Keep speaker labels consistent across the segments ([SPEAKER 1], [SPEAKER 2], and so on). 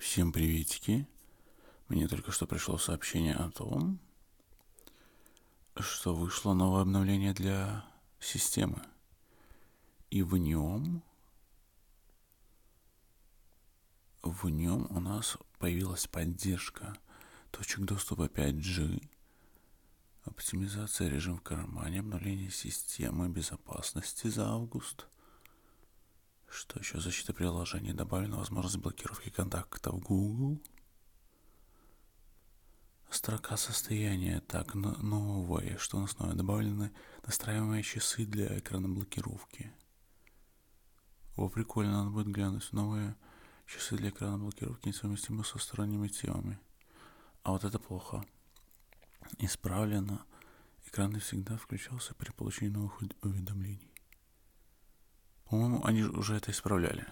[SPEAKER 1] Всем приветики. Мне только что пришло сообщение о том, что вышло новое обновление для системы. И в нем в нем у нас появилась поддержка точек доступа 5G, оптимизация режим в кармане, обновление системы безопасности за август, что еще? Защита приложения. Добавлена возможность блокировки контактов Google. Строка состояния. Так, новое. Что у нас новое? Добавлены настраиваемые часы для экрана блокировки. О, прикольно, надо будет глянуть. Новые часы для экрана блокировки несовместимы со сторонними темами. А вот это плохо. Исправлено. Экран не всегда включался при получении новых уведомлений. По-моему, они уже это исправляли.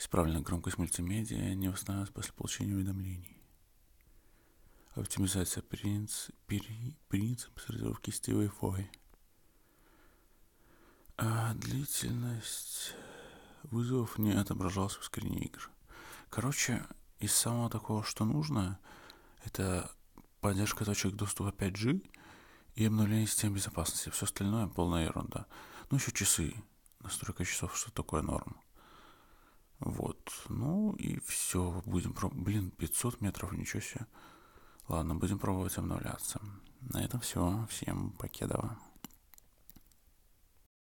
[SPEAKER 1] Исправлена громкость мультимедиа не восстанавливалась после получения уведомлений. Оптимизация принц, при, принцип сортировки сетевой фой. А длительность вызовов не отображалась в скрине игр. Короче, из самого такого, что нужно, это поддержка точек доступа 5G и обновление систем безопасности. Все остальное полная ерунда. Ну еще часы настройка часов, что такое норм? Вот, ну и все, будем пробовать. Блин, 500 метров, ничего себе. Ладно, будем пробовать обновляться. На этом все. Всем покедова.